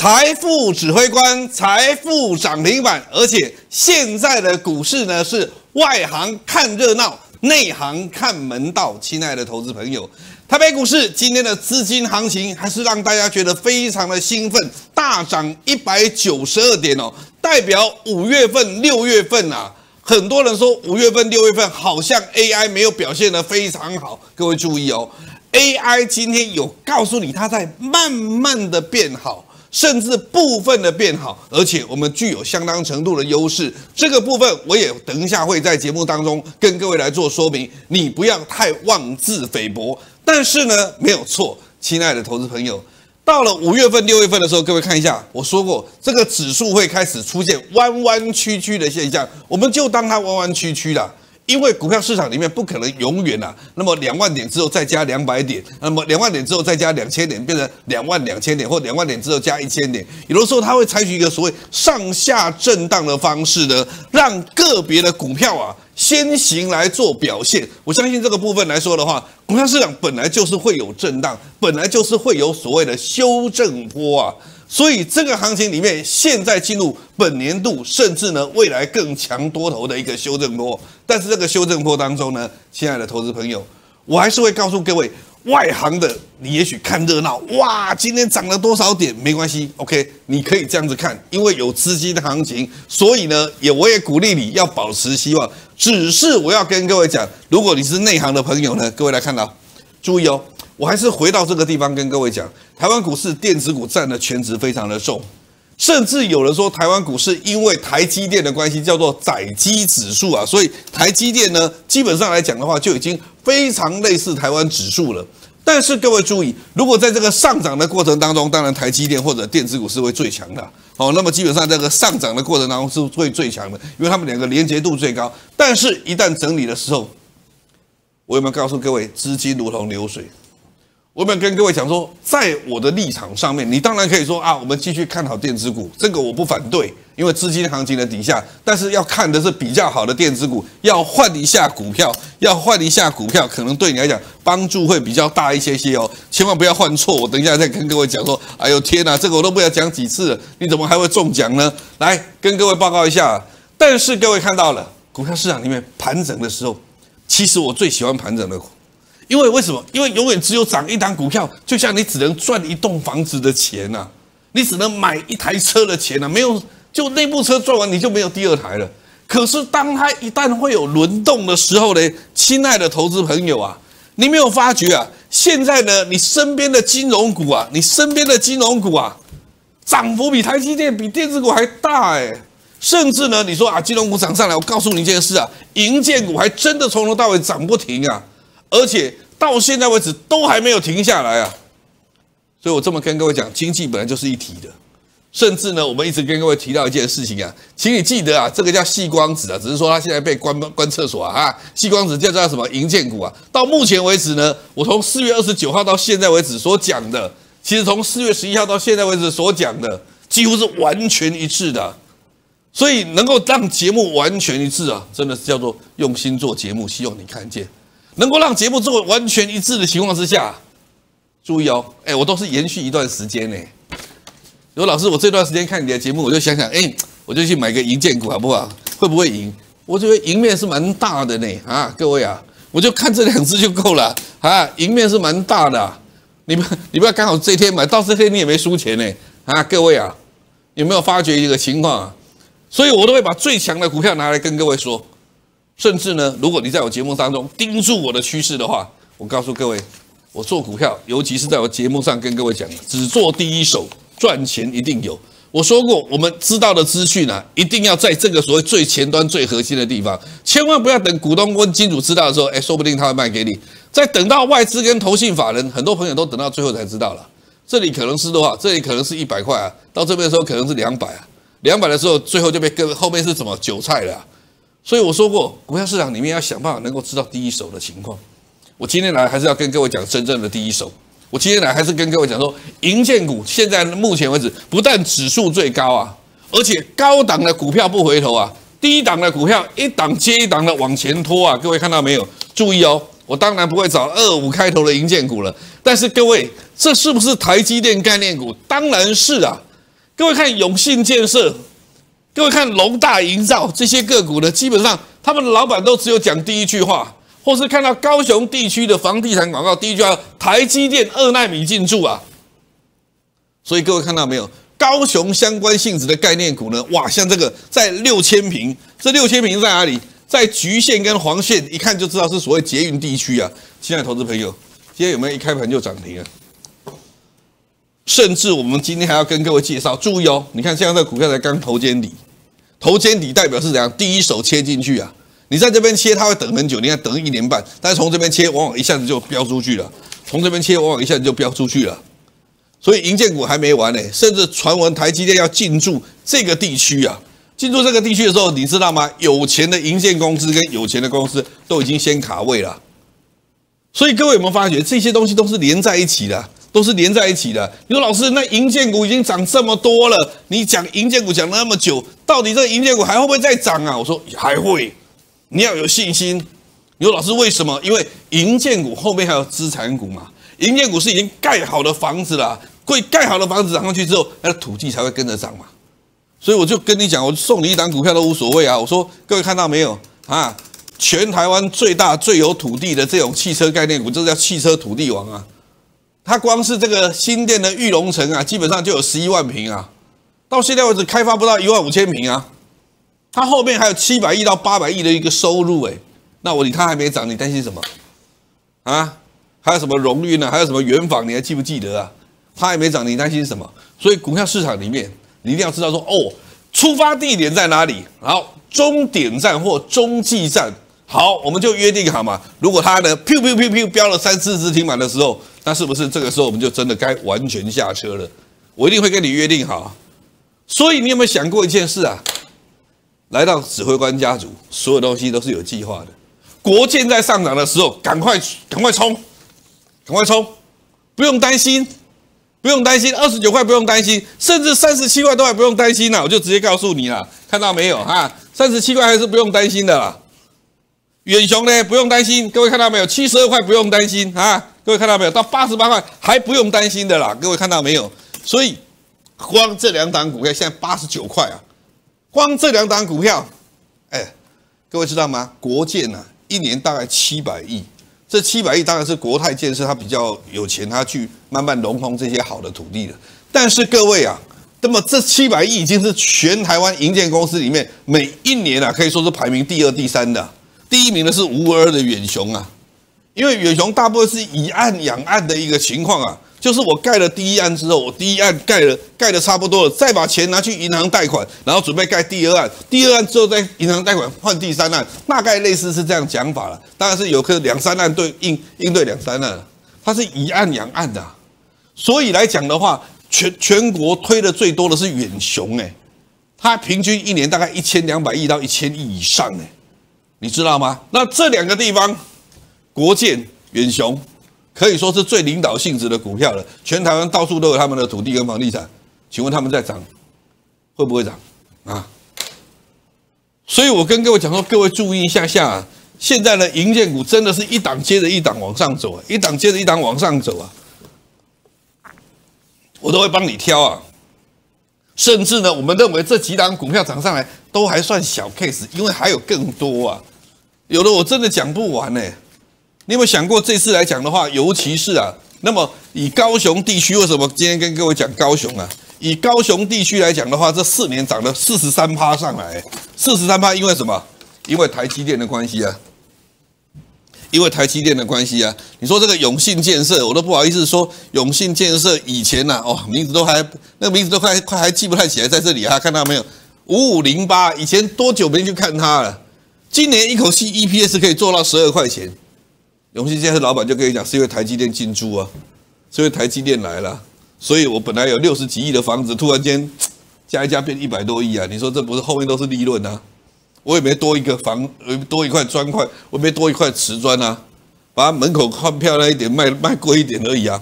财富指挥官，财富涨停板，而且现在的股市呢是外行看热闹，内行看门道。亲爱的投资朋友，台北股市今天的资金行情还是让大家觉得非常的兴奋，大涨一百九十二点哦。代表五月份、六月份啊，很多人说五月份、六月份好像 AI 没有表现的非常好。各位注意哦，AI 今天有告诉你它在慢慢的变好。甚至部分的变好，而且我们具有相当程度的优势。这个部分我也等一下会在节目当中跟各位来做说明，你不要太妄自菲薄。但是呢，没有错，亲爱的投资朋友，到了五月份、六月份的时候，各位看一下，我说过这个指数会开始出现弯弯曲曲的现象，我们就当它弯弯曲曲了。因为股票市场里面不可能永远啊，那么两万点之后再加两百点，那么两万点之后再加两千点，变成两万两千点或两万点之后加一千点，有的时候它会采取一个所谓上下震荡的方式呢，让个别的股票啊先行来做表现。我相信这个部分来说的话，股票市场本来就是会有震荡，本来就是会有所谓的修正波啊。所以这个行情里面，现在进入本年度，甚至呢未来更强多头的一个修正波。但是这个修正波当中呢，亲爱的投资朋友，我还是会告诉各位，外行的你也许看热闹，哇，今天涨了多少点？没关系，OK，你可以这样子看，因为有资金的行情，所以呢也我也鼓励你要保持希望。只是我要跟各位讲，如果你是内行的朋友呢，各位来看到，注意哦。我还是回到这个地方跟各位讲，台湾股市电子股占的全值非常的重，甚至有人说台湾股市因为台积电的关系叫做载机指数啊，所以台积电呢基本上来讲的话就已经非常类似台湾指数了。但是各位注意，如果在这个上涨的过程当中，当然台积电或者电子股是会最强的，好，那么基本上这个上涨的过程当中是会最强的，因为他们两个连接度最高。但是，一旦整理的时候，我有没有告诉各位，资金如同流水？我们跟各位讲说，在我的立场上面，你当然可以说啊，我们继续看好电子股，这个我不反对，因为资金行情的底下，但是要看的是比较好的电子股，要换一下股票，要换一下股票，可能对你来讲帮助会比较大一些些哦，千万不要换错。我等一下再跟各位讲说，哎呦天哪，这个我都不要讲几次，了，你怎么还会中奖呢？来跟各位报告一下，但是各位看到了，股票市场里面盘整的时候，其实我最喜欢盘整的。因为为什么？因为永远只有涨一档股票，就像你只能赚一栋房子的钱呐，你只能买一台车的钱呐，没有就那部车赚完你就没有第二台了。可是当它一旦会有轮动的时候呢，亲爱的投资朋友啊，你没有发觉啊？现在呢，你身边的金融股啊，你身边的金融股啊，涨幅比台积电、比电子股还大哎！甚至呢，你说啊，金融股涨上来，我告诉你一件事啊，银建股还真的从头到尾涨不停啊！而且到现在为止都还没有停下来啊，所以我这么跟各位讲，经济本来就是一体的，甚至呢，我们一直跟各位提到一件事情啊，请你记得啊，这个叫细光子啊，只是说他现在被关关厕所啊，细光子叫做什么银建股啊，到目前为止呢，我从四月二十九号到现在为止所讲的，其实从四月十一号到现在为止所讲的，几乎是完全一致的，所以能够让节目完全一致啊，真的是叫做用心做节目，希望你看见。能够让节目做完全一致的情况之下，注意哦，哎，我都是延续一段时间呢。刘老师，我这段时间看你的节目，我就想想，哎，我就去买个银建股好不好？会不会赢？我觉得赢面是蛮大的呢啊，各位啊，我就看这两只就够了啊，赢面是蛮大的。你们，你不要刚好这天买到这天你也没输钱呢啊，各位啊，有没有发觉一个情况？所以我都会把最强的股票拿来跟各位说。甚至呢，如果你在我节目当中盯住我的趋势的话，我告诉各位，我做股票，尤其是在我节目上跟各位讲，只做第一手，赚钱一定有。我说过，我们知道的资讯啊，一定要在这个所谓最前端、最核心的地方，千万不要等股东跟金主知道的时候，哎，说不定他会卖给你。再等到外资跟投信法人，很多朋友都等到最后才知道了。这里可能是多少？这里可能是一百块啊，到这边的时候可能是两百啊，两百的时候最后就被跟后面是什么韭菜了。所以我说过，股票市场里面要想办法能够知道第一手的情况。我今天来还是要跟各位讲真正的第一手。我今天来还是跟各位讲说，银建股现在目前为止不但指数最高啊，而且高档的股票不回头啊，低档的股票一档接一档的往前拖啊。各位看到没有？注意哦，我当然不会找二五开头的银建股了。但是各位，这是不是台积电概念股？当然是啊。各位看永信建设。各位看龙大营造这些个股呢，基本上他们老板都只有讲第一句话，或是看到高雄地区的房地产广告，第一句话台积电二纳米进驻啊。所以各位看到没有，高雄相关性质的概念股呢，哇，像这个在六千平，这六千平在哪里？在橘线跟黄线，一看就知道是所谓捷运地区啊。亲爱的投资朋友，今天有没有一开盘就涨停啊？甚至我们今天还要跟各位介绍，注意哦！你看，现在股票才刚头肩底，头肩底代表是怎样？第一手切进去啊，你在这边切，它会等很久。你看等一年半，但是从这边切，往往一下子就飙出去了。从这边切，往往一下子就飙出去了。所以银建股还没完呢，甚至传闻台积电要进驻这个地区啊！进驻这个地区的时候，你知道吗？有钱的银建公司跟有钱的公司都已经先卡位了。所以各位有没有发觉，这些东西都是连在一起的？都是连在一起的。你说老师，那银建股已经涨这么多了，你讲银建股讲那么久，到底这银建股还会不会再涨啊？我说还会，你要有信心。你说老师为什么？因为银建股后面还有资产股嘛，银建股是已经盖好的房子了，会盖好的房子涨上去之后，那土地才会跟着涨嘛。所以我就跟你讲，我送你一档股票都无所谓啊。我说各位看到没有啊？全台湾最大最有土地的这种汽车概念股，这叫汽车土地王啊。它光是这个新店的玉龙城啊，基本上就有十一万平啊，到现在为止开发不到一万五千平啊，它后面还有七百亿到八百亿的一个收入哎，那我你它还没涨，你担心什么啊？还有什么荣誉呢？还有什么元房？你还记不记得啊？它还没涨，你担心什么？所以股票市场里面，你一定要知道说哦，出发地点在哪里？然后终点站或中继站。好，我们就约定好嘛。如果他呢，飘飘飘飘飙了三四只停板的时候，那是不是这个时候我们就真的该完全下车了？我一定会跟你约定好。所以你有没有想过一件事啊？来到指挥官家族，所有东西都是有计划的。国建在上涨的时候，赶快赶快冲，赶快冲，不用担心，不用担心，二十九块不用担心，甚至三十七块都还不用担心呢。我就直接告诉你了，看到没有啊？三十七块还是不用担心的。远雄呢，不用担心，各位看到没有？七十二块，不用担心啊！各位看到没有？到八十八块还不用担心的啦！各位看到没有？所以，光这两档股票现在八十九块啊！光这两档股票，哎，各位知道吗？国建呢，一年大概七百亿，这七百亿当然是国泰建设它比较有钱，它去慢慢融通这些好的土地的。但是各位啊，那么这七百亿已经是全台湾营建公司里面每一年啊，可以说是排名第二、第三的。第一名的是吴文的远雄啊，因为远雄大部分是以岸养岸的一个情况啊，就是我盖了第一岸之后，我第一岸盖了盖的差不多了，再把钱拿去银行贷款，然后准备盖第二岸，第二岸之后再银行贷款换第三岸，大概类似是这样讲法了。当然是有个两三岸对应应对两三岸，它是以岸养岸的，所以来讲的话，全全国推的最多的是远雄哎，它平均一年大概一千两百亿到一千亿以上哎。你知道吗？那这两个地方，国建、远雄，可以说是最领导性质的股票了。全台湾到处都有他们的土地跟房地产。请问他们在涨，会不会涨？啊！所以我跟各位讲说，各位注意一下下，现在呢，银建股真的是一档接着一档往上走，啊，一档接着一档往上走啊。我都会帮你挑啊。甚至呢，我们认为这几档股票涨上来都还算小 case，因为还有更多啊，有的我真的讲不完呢。你有有想过这次来讲的话，尤其是啊，那么以高雄地区，为什么今天跟各位讲高雄啊？以高雄地区来讲的话，这四年涨了四十三趴上来，四十三趴因为什么？因为台积电的关系啊。因为台积电的关系啊，你说这个永信建设，我都不好意思说永信建设以前啊，哦，名字都还那名字都快快还记不太起来，在这里啊，看到没有？五五零八，以前多久没去看它了？今年一口气 EPS 可以做到十二块钱。永信建设老板就跟你讲，是因为台积电进驻啊，是因为台积电来了，所以我本来有六十几亿的房子，突然间加一加变一百多亿啊，你说这不是后面都是利润啊？我也没多一个房，多一块砖块，我没多一块瓷砖啊，把门口换漂亮一点，卖卖贵一点而已啊。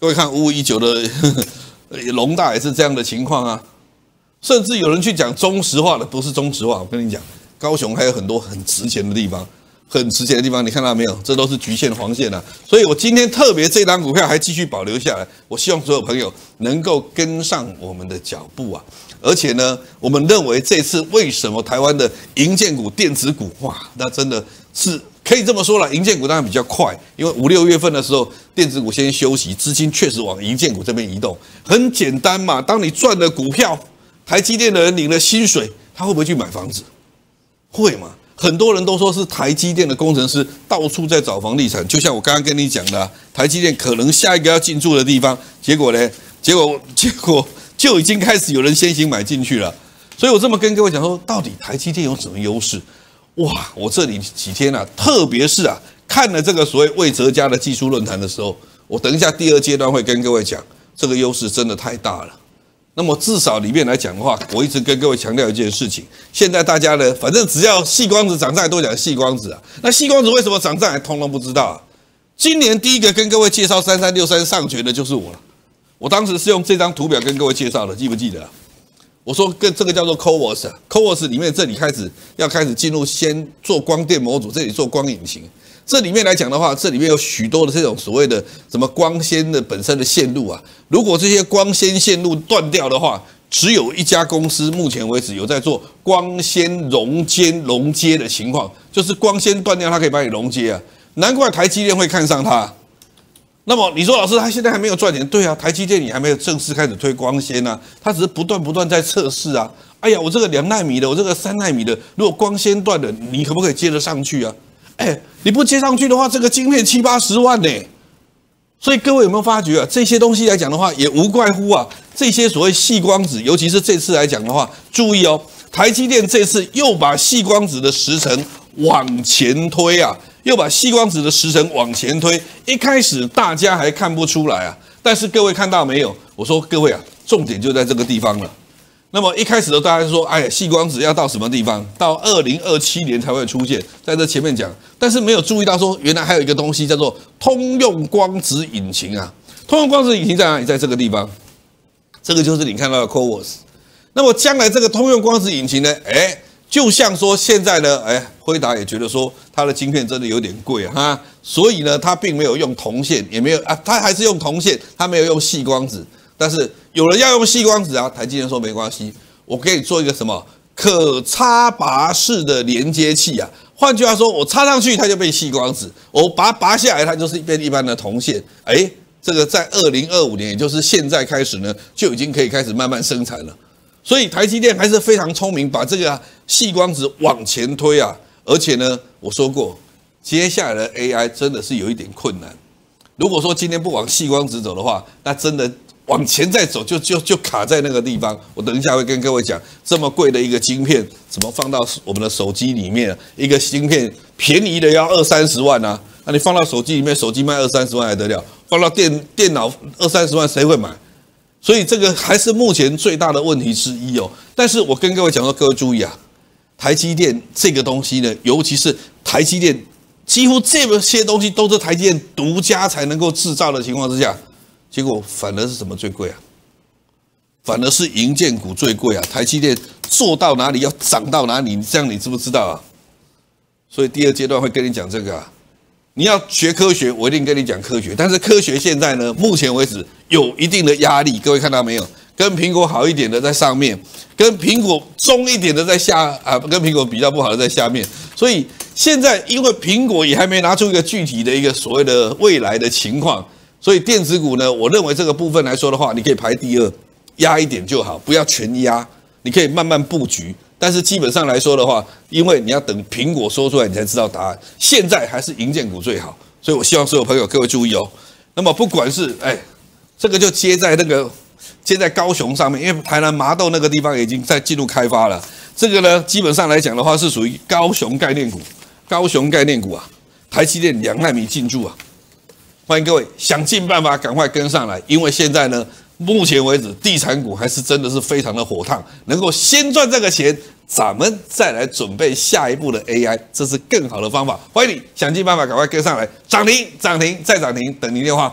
各位看，五一九的龙大也是这样的情况啊，甚至有人去讲中石化的，不是中石化。我跟你讲，高雄还有很多很值钱的地方。很值钱的地方，你看到没有？这都是局限黄线了。所以我今天特别这张股票还继续保留下来。我希望所有朋友能够跟上我们的脚步啊！而且呢，我们认为这次为什么台湾的银建股、电子股，哇，那真的是可以这么说了。银建股当然比较快，因为五六月份的时候，电子股先休息，资金确实往银建股这边移动。很简单嘛，当你赚了股票，台积电的人领了薪水，他会不会去买房子？会吗？很多人都说是台积电的工程师到处在找房地产，就像我刚刚跟你讲的，台积电可能下一个要进驻的地方，结果呢？结果 结果就已经开始有人先行买进去了。所以我这么跟各位讲说，到底台积电有什么优势？哇！我这里几天啊，特别是啊，看了这个所谓魏哲家的技术论坛的时候，我等一下第二阶段会跟各位讲，这个优势真的太大了。那么至少里面来讲的话，我一直跟各位强调一件事情。现在大家呢，反正只要细光子涨在，都讲细光子啊。那细光子为什么涨在，通通不知道。今年第一个跟各位介绍三三六三上绝的就是我了。我当时是用这张图表跟各位介绍的，记不记得？我说跟这个叫做 Coors，Coors 里面这里开始要开始进入，先做光电模组，这里做光引擎。这里面来讲的话，这里面有许多的这种所谓的什么光纤的本身的线路啊。如果这些光纤线路断掉的话，只有一家公司目前为止有在做光纤熔接、熔接的情况，就是光纤断掉，它可以帮你熔接啊。难怪台积电会看上它。那么你说老师，他现在还没有赚钱？对啊，台积电你还没有正式开始推光纤呢，他只是不断不断在测试啊。哎呀，我这个两纳米的，我这个三纳米的，如果光纤断了，你可不可以接得上去啊？哎，你不接上去的话，这个晶片七八十万呢。所以各位有没有发觉啊？这些东西来讲的话，也无怪乎啊，这些所谓细光子，尤其是这次来讲的话，注意哦，台积电这次又把细光子的时程往前推啊，又把细光子的时程往前推。一开始大家还看不出来啊，但是各位看到没有？我说各位啊，重点就在这个地方了。那么一开始的大家说，哎，细光子要到什么地方？到二零二七年才会出现在这前面讲，但是没有注意到说，原来还有一个东西叫做通用光子引擎啊。通用光子引擎在哪里？在这个地方，这个就是你看到的 Coors。那么将来这个通用光子引擎呢？哎，就像说现在呢，哎，辉达也觉得说它的晶片真的有点贵哈，所以呢，它并没有用铜线，也没有啊，它还是用铜线，它没有用细光子。但是有人要用细光子啊，台积电说没关系，我给你做一个什么可插拔式的连接器啊。换句话说，我插上去它就被细光子，我把它拔下来它就是一边一般的铜线。哎，这个在二零二五年，也就是现在开始呢，就已经可以开始慢慢生产了。所以台积电还是非常聪明，把这个细光子往前推啊。而且呢，我说过，接下来的 AI 真的是有一点困难。如果说今天不往细光子走的话，那真的。往前再走，就就就卡在那个地方。我等一下会跟各位讲，这么贵的一个晶片，怎么放到我们的手机里面？一个芯片便宜的要二三十万啊，那你放到手机里面，手机卖二三十万还得了？放到电电脑二三十万谁会买？所以这个还是目前最大的问题之一哦。但是我跟各位讲说，各位注意啊，台积电这个东西呢，尤其是台积电，几乎这么些东西都是台积电独家才能够制造的情况之下。结果反而是什么最贵啊？反而是银建股最贵啊！台积电做到哪里要涨到哪里，这样你知不知道啊？所以第二阶段会跟你讲这个，啊。你要学科学，我一定跟你讲科学。但是科学现在呢，目前为止有一定的压力。各位看到没有？跟苹果好一点的在上面，跟苹果中一点的在下啊，跟苹果比较不好的在下面。所以现在因为苹果也还没拿出一个具体的一个所谓的未来的情况。所以电子股呢，我认为这个部分来说的话，你可以排第二，压一点就好，不要全压，你可以慢慢布局。但是基本上来说的话，因为你要等苹果说出来，你才知道答案。现在还是银建股最好，所以我希望所有朋友各位注意哦。那么不管是哎，这个就接在那个接在高雄上面，因为台南麻豆那个地方已经在进入开发了。这个呢，基本上来讲的话是属于高雄概念股，高雄概念股啊，台积电两纳米进驻啊。欢迎各位，想尽办法赶快跟上来，因为现在呢，目前为止地产股还是真的是非常的火烫，能够先赚这个钱，咱们再来准备下一步的 AI，这是更好的方法。欢迎你，想尽办法赶快跟上来，涨停，涨停，再涨停，等您电话。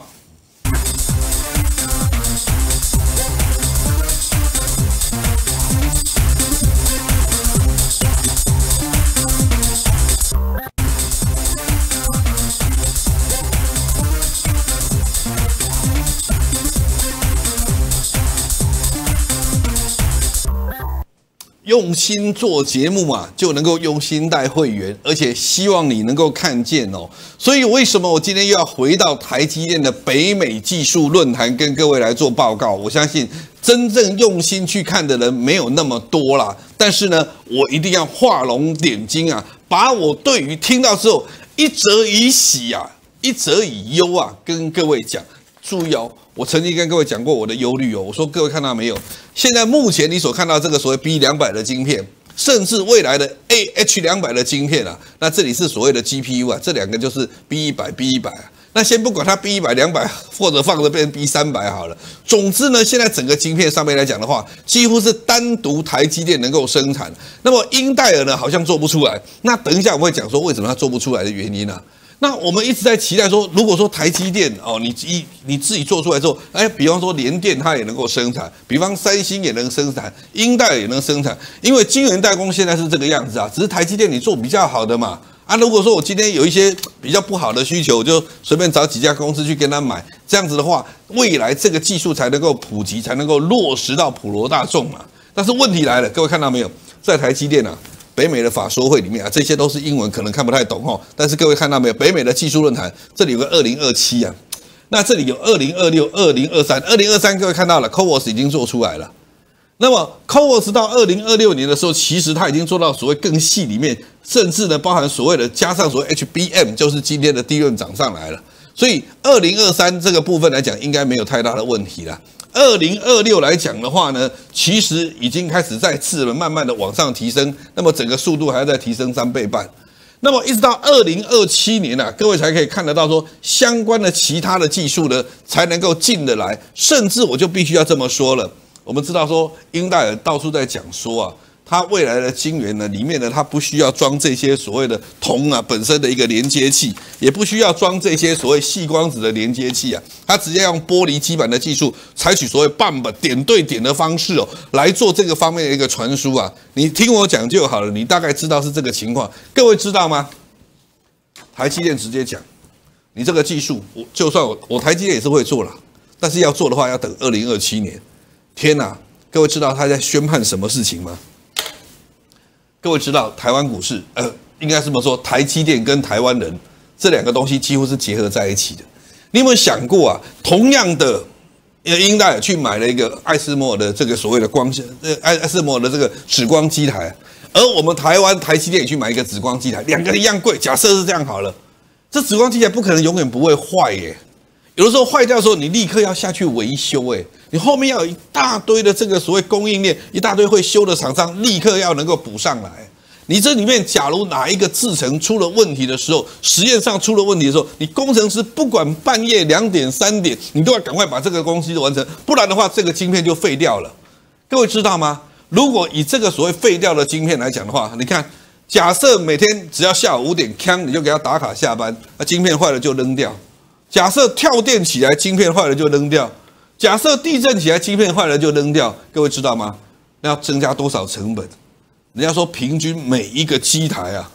用心做节目啊，就能够用心带会员，而且希望你能够看见哦。所以为什么我今天又要回到台积电的北美技术论坛，跟各位来做报告？我相信真正用心去看的人没有那么多啦，但是呢，我一定要画龙点睛啊，把我对于听到之后一则以喜啊，一则以忧啊，跟各位讲。注意哦，我曾经跟各位讲过我的忧虑哦。我说各位看到没有？现在目前你所看到这个所谓 B 两百的晶片，甚至未来的 AH 两百的晶片啊，那这里是所谓的 GPU 啊，这两个就是 B 一百、B 一百啊。那先不管它 B 一百、两百，或者放着变成 B 三百好了。总之呢，现在整个晶片上面来讲的话，几乎是单独台积电能够生产。那么英代尔呢，好像做不出来。那等一下我会讲说为什么它做不出来的原因呢？那我们一直在期待说，如果说台积电哦，你一你自己做出来之后，哎，比方说联电它也能够生产，比方三星也能生产，英大也能生产，因为晶圆代工现在是这个样子啊，只是台积电你做比较好的嘛。啊，如果说我今天有一些比较不好的需求，我就随便找几家公司去跟他买，这样子的话，未来这个技术才能够普及，才能够落实到普罗大众嘛。但是问题来了，各位看到没有，在台积电呢？北美的法说会里面啊，这些都是英文，可能看不太懂哈。但是各位看到没有，北美的技术论坛这里有个二零二七啊，那这里有二零二六、二零二三、二零二三，各位看到了 c o v o s 已经做出来了。那么 c o v o s 到二零二六年的时候，其实它已经做到所谓更细里面，甚至呢包含所谓的加上所谓 HBM，就是今天的利润涨上来了。所以二零二三这个部分来讲，应该没有太大的问题了。二零二六来讲的话呢，其实已经开始再次了，慢慢的往上提升。那么整个速度还要再提升三倍半。那么一直到二零二七年呢，各位才可以看得到说相关的其他的技术呢，才能够进得来。甚至我就必须要这么说了。我们知道说英戴尔到处在讲说啊。它未来的晶圆呢，里面呢，它不需要装这些所谓的铜啊本身的一个连接器，也不需要装这些所谓细光子的连接器啊，它直接用玻璃基板的技术，采取所谓半本点对点的方式哦，来做这个方面的一个传输啊。你听我讲就好了，你大概知道是这个情况。各位知道吗？台积电直接讲，你这个技术，我就算我我台积电也是会做了，但是要做的话要等二零二七年。天哪，各位知道他在宣判什么事情吗？各位知道台湾股市，呃，应该这么说？台积电跟台湾人这两个东西几乎是结合在一起的。你有没有想过啊？同样的，呃，英戴去买了一个爱斯摩的这个所谓的光，线，呃，爱斯摩的这个紫光机台，而我们台湾台积电也去买一个紫光机台，两个一样贵。假设是这样好了，这紫光机台不可能永远不会坏耶。有的时候坏掉的时候，你立刻要下去维修，哎，你后面要有一大堆的这个所谓供应链，一大堆会修的厂商，立刻要能够补上来。你这里面假如哪一个制程出了问题的时候，实验上出了问题的时候，你工程师不管半夜两点三点，你都要赶快把这个东西完成，不然的话这个晶片就废掉了。各位知道吗？如果以这个所谓废掉的晶片来讲的话，你看，假设每天只要下午五点 k 你就给他打卡下班，那晶片坏了就扔掉。假设跳电起来，晶片坏了就扔掉；假设地震起来，晶片坏了就扔掉。各位知道吗？那要增加多少成本？人家说平均每一个机台啊，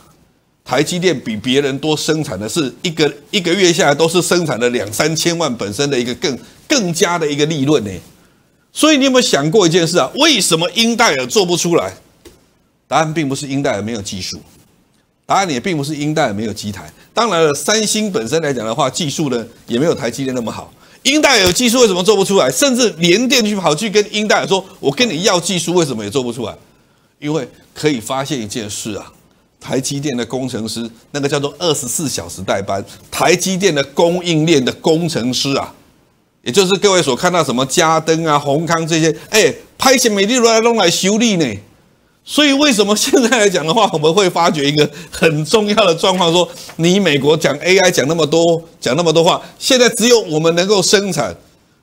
台积电比别人多生产的是一个一个月下来都是生产的两三千万，本身的一个更更加的一个利润呢。所以你有没有想过一件事啊？为什么英代尔做不出来？答案并不是英代尔没有技术。答案也并不是英代没有机台，当然了，三星本身来讲的话，技术呢也没有台积电那么好。英代有技术，为什么做不出来？甚至连电去跑去跟英代说，我跟你要技术，为什么也做不出来？因为可以发现一件事啊，台积电的工程师那个叫做二十四小时代班，台积电的供应链的工程师啊，也就是各位所看到什么嘉登啊、宏康这些，哎，拍些美利来弄来修理呢。所以为什么现在来讲的话，我们会发觉一个很重要的状况，说你美国讲 AI 讲那么多，讲那么多话，现在只有我们能够生产。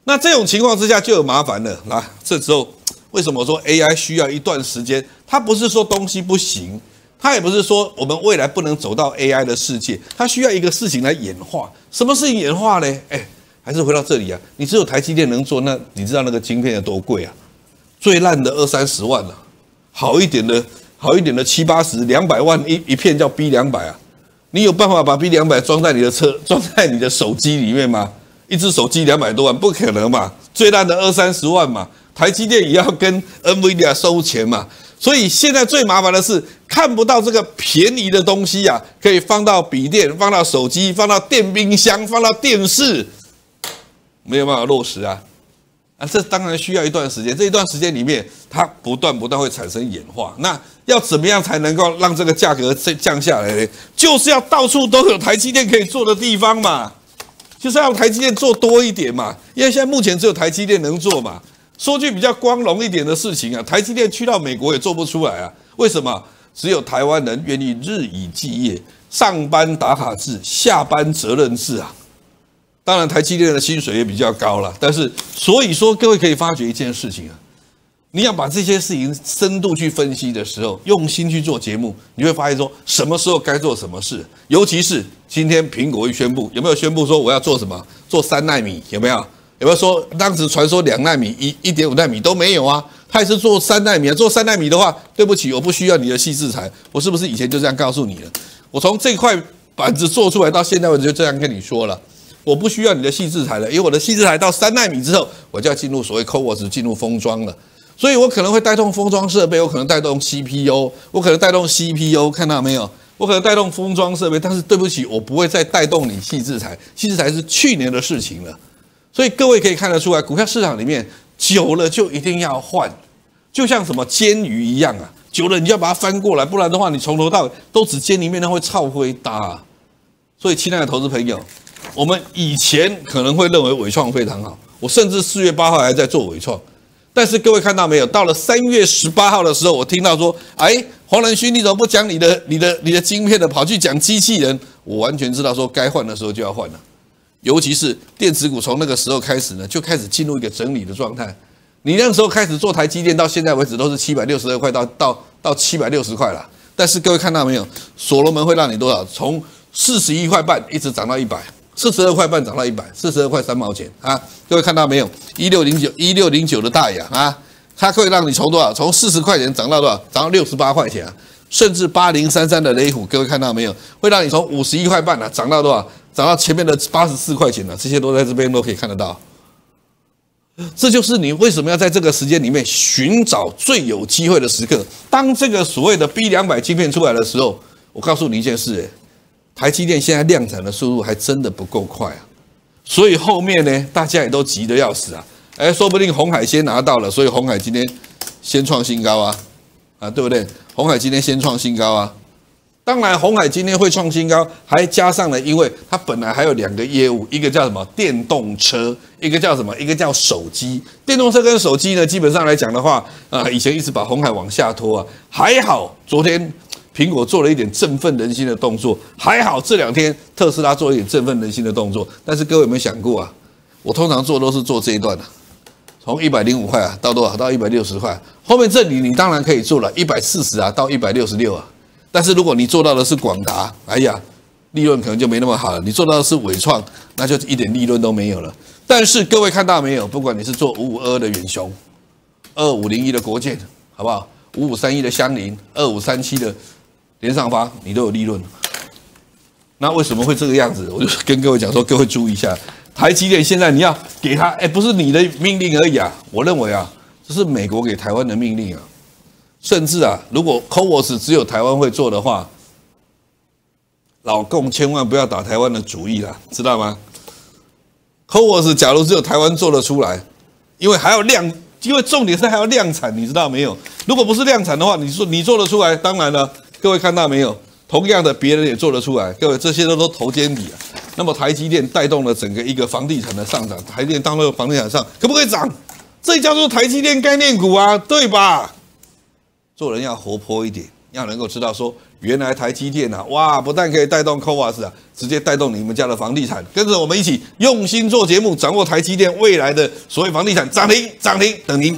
那这种情况之下就有麻烦了啊！这时候为什么说 AI 需要一段时间？它不是说东西不行，它也不是说我们未来不能走到 AI 的世界，它需要一个事情来演化。什么事情演化呢？哎，还是回到这里啊！你只有台积电能做，那你知道那个晶片有多贵啊？最烂的二三十万了。好一点的，好一点的七八十两百万一一片叫 B 两百啊，你有办法把 B 两百装在你的车，装在你的手机里面吗？一只手机两百多万，不可能嘛？最烂的二三十万嘛，台积电也要跟 NVIDIA 收钱嘛。所以现在最麻烦的是看不到这个便宜的东西啊，可以放到笔电，放到手机，放到电冰箱，放到电视，没有办法落实啊。啊，这当然需要一段时间，这一段时间里面，它不断不断会产生演化。那要怎么样才能够让这个价格再降下来呢？就是要到处都有台积电可以做的地方嘛，就是要台积电做多一点嘛，因为现在目前只有台积电能做嘛。说句比较光荣一点的事情啊，台积电去到美国也做不出来啊，为什么？只有台湾人愿意日以继夜上班打卡制，下班责任制啊。当然，台积电的薪水也比较高了，但是所以说，各位可以发觉一件事情啊，你要把这些事情深度去分析的时候，用心去做节目，你会发现说什么时候该做什么事。尤其是今天苹果一宣布，有没有宣布说我要做什么？做三纳米有没有？有没有说当时传说两纳米、一一点五纳米都没有啊？他也是做三纳米啊！做三纳米的话，对不起，我不需要你的细制材。我是不是以前就这样告诉你了？我从这块板子做出来到现在我就这样跟你说了。我不需要你的细制材了，因为我的细制材到三纳米之后，我就要进入所谓 CoWoS 进入封装了，所以我可能会带动封装设备，我可能带动 CPU，我可能带动 CPU，看到没有？我可能带动封装设备，但是对不起，我不会再带动你细制材，细制材是去年的事情了。所以各位可以看得出来，股票市场里面久了就一定要换，就像什么煎鱼一样啊，久了你就要把它翻过来，不然的话你从头到尾都只煎里面，那会臭灰搭。所以亲爱的投资朋友。我们以前可能会认为伟创非常好，我甚至四月八号还在做伟创，但是各位看到没有？到了三月十八号的时候，我听到说，哎，黄仁勋你怎么不讲你的、你的、你的晶片的，跑去讲机器人？我完全知道说该换的时候就要换了，尤其是电子股从那个时候开始呢，就开始进入一个整理的状态。你那时候开始做台积电，到现在为止都是七百六十二块到到到七百六十块了，但是各位看到没有？所罗门会让你多少？从四十一块半一直涨到一百。四十二块半涨到一百四十二块三毛钱啊！各位看到没有？一六零九一六零九的大阳啊，它会让你从多少？从四十块钱涨到多少？涨到六十八块钱啊！甚至八零三三的雷虎，各位看到没有？会让你从五十一块半呢涨到多少？涨到前面的八十四块钱呢？这些都在这边都可以看得到。这就是你为什么要在这个时间里面寻找最有机会的时刻。当这个所谓的 B 两百芯片出来的时候，我告诉你一件事，台积电现在量产的速度还真的不够快啊，所以后面呢，大家也都急得要死啊。哎，说不定红海先拿到了，所以红海今天先创新高啊，啊，对不对？红海今天先创新高啊。当然，红海今天会创新高，还加上了，因为它本来还有两个业务，一个叫什么电动车，一个叫什么，一个叫手机。电动车跟手机呢，基本上来讲的话，啊，以前一直把红海往下拖啊，还好昨天。苹果做了一点振奋人心的动作，还好这两天特斯拉做一点振奋人心的动作。但是各位有没有想过啊？我通常做都是做这一段的，从一百零五块啊到多少到一百六十块，后面这里你当然可以做了，一百四十啊到一百六十六啊。但是如果你做到的是广达，哎呀，利润可能就没那么好了。你做到的是伟创，那就一点利润都没有了。但是各位看到没有？不管你是做五五二的远雄，二五零一的国建，好不好？五五三一的香菱、二五三七的。连上发你都有利润，那为什么会这个样子？我就跟各位讲说，各位注意一下，台积电现在你要给他，哎，不是你的命令而已啊，我认为啊，这是美国给台湾的命令啊，甚至啊，如果 COVERS 只有台湾会做的话，老共千万不要打台湾的主意啦，知道吗？COVERS 假如只有台湾做得出来，因为还要量，因为重点是还要量产，你知道没有？如果不是量产的话，你说你做得出来？当然了。各位看到没有？同样的，别人也做得出来。各位，这些都都头肩底啊。那么，台积电带动了整个一个房地产的上涨。台积电当了房地产上，可不可以涨？这叫做台积电概念股啊，对吧？做人要活泼一点，要能够知道说，原来台积电啊，哇，不但可以带动 Coars 啊，直接带动你们家的房地产，跟着我们一起用心做节目，掌握台积电未来的所谓房地产涨停、涨停，等您。